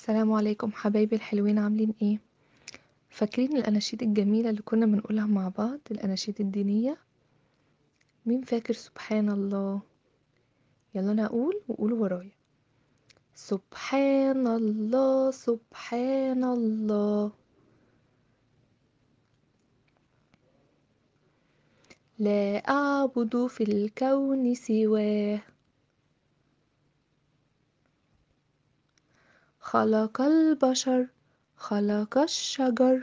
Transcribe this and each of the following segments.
السلام عليكم حبايبي الحلوين عاملين ايه فاكرين الاناشيد الجميله اللي كنا بنقولها مع بعض الاناشيد الدينيه مين فاكر سبحان الله يلا انا اقول وقول ورايا سبحان الله سبحان الله لا اعبد في الكون سواه خلق البشر خلق الشجر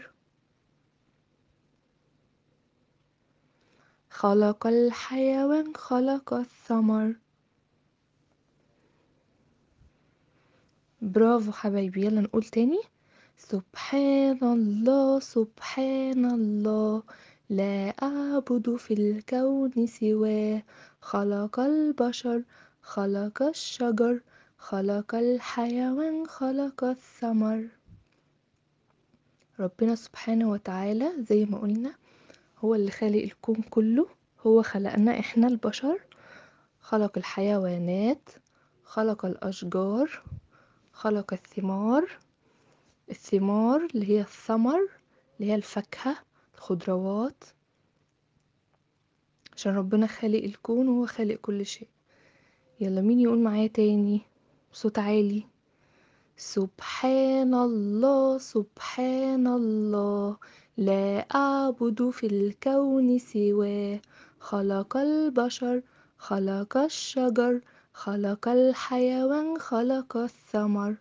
خلق الحيوان خلق الثمر برافو حبايبي يلا نقول تاني سبحان الله سبحان الله لا أعبد في الكون سواه خلق البشر خلق الشجر خلق الحيوان خلق الثمر ربنا سبحانه وتعالى زي ما قلنا هو اللي خالق الكون كله هو خلقنا احنا البشر خلق الحيوانات خلق الأشجار خلق الثمار الثمار اللي هي الثمر اللي هي الفاكهة الخضروات عشان ربنا خالق الكون وهو خالق كل شيء يلا مين يقول معايا تاني بصوت عالي سبحان الله سبحان الله لا أعبد في الكون سواه خلق البشر خلق الشجر خلق الحيوان خلق الثمر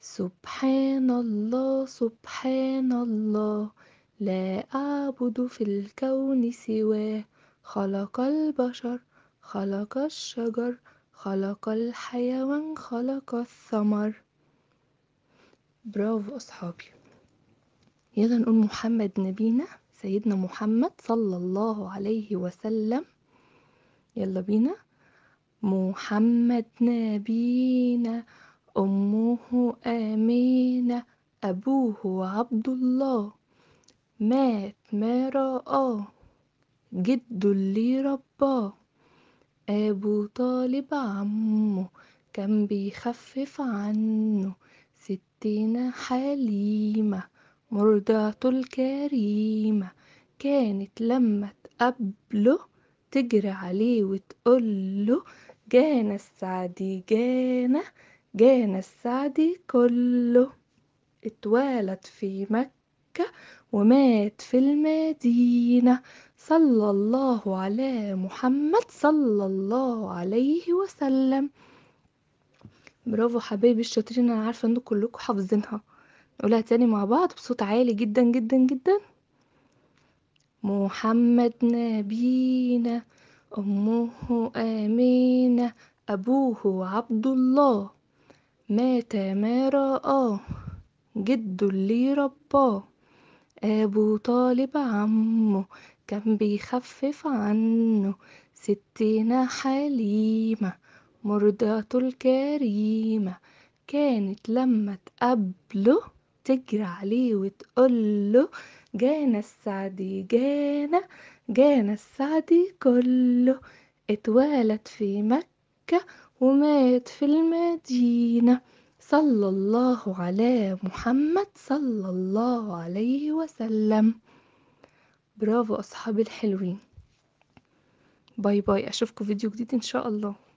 سبحان الله سبحان الله لا أعبد في الكون سواه خلق البشر خلق الشجر خلق الحيوان خلق الثمر برافو أصحابي يلا نقول محمد نبينا سيدنا محمد صلى الله عليه وسلم يلا بينا محمد نبينا أمه آمينة أبوه عبد الله مات ما رآه جد اللي رباه أبو طالب عمه كان بيخفف عنه ستنا حليمة مرضعته الكريمة كانت لما تقابله تجري عليه وتقوله جانا السعدي جانا جانا السعدي كله اتولد في مكة ومات في المدينة صلى الله على محمد صلى الله عليه وسلم برافو حبايبي الشاطرين انا عارفه انكم كلكم حافظينها نقولها تاني مع بعض بصوت عالي جدا جدا جدا محمد نبينا امه امينه ابوه عبد الله مات ما رآه جد اللي رباه أبو طالب عمه كان بيخفف عنه ستنا حليمة مرضاته الكريمة كانت لما تقابله تجري عليه وتقوله جانا السعدي جانا جانا السعدي كله اتولد في مكة ومات في المدينة صلى الله على محمد صلى الله عليه وسلم برافو أصحابي الحلوين باي باي أشوفكم فيديو جديد إن شاء الله